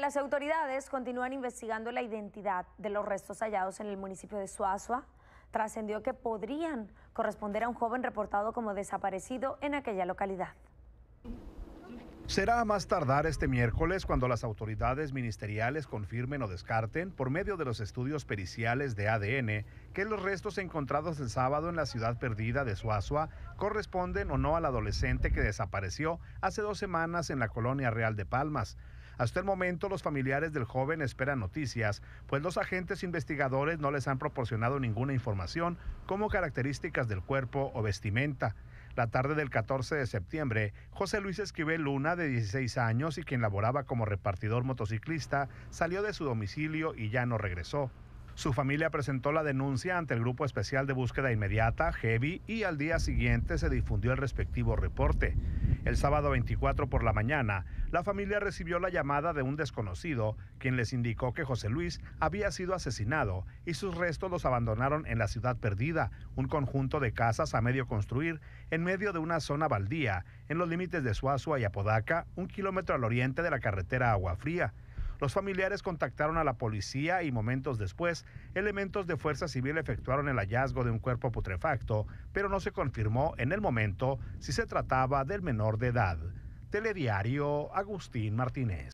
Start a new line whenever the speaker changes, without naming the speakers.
las autoridades continúan investigando la identidad de los restos hallados en el municipio de Suazua, trascendió que podrían corresponder a un joven reportado como desaparecido en aquella localidad.
Será más tardar este miércoles cuando las autoridades ministeriales confirmen o descarten, por medio de los estudios periciales de ADN, que los restos encontrados el sábado en la ciudad perdida de Suazua corresponden o no al adolescente que desapareció hace dos semanas en la colonia Real de Palmas. Hasta el momento los familiares del joven esperan noticias, pues los agentes investigadores no les han proporcionado ninguna información como características del cuerpo o vestimenta. La tarde del 14 de septiembre, José Luis Esquivel Luna, de 16 años y quien laboraba como repartidor motociclista, salió de su domicilio y ya no regresó. Su familia presentó la denuncia ante el Grupo Especial de Búsqueda Inmediata, (Heavy) y al día siguiente se difundió el respectivo reporte. El sábado 24 por la mañana, la familia recibió la llamada de un desconocido, quien les indicó que José Luis había sido asesinado y sus restos los abandonaron en la ciudad perdida, un conjunto de casas a medio construir en medio de una zona baldía, en los límites de Suazua y Apodaca, un kilómetro al oriente de la carretera Agua Fría. Los familiares contactaron a la policía y momentos después, elementos de Fuerza Civil efectuaron el hallazgo de un cuerpo putrefacto, pero no se confirmó en el momento si se trataba del menor de edad. Telediario Agustín Martínez.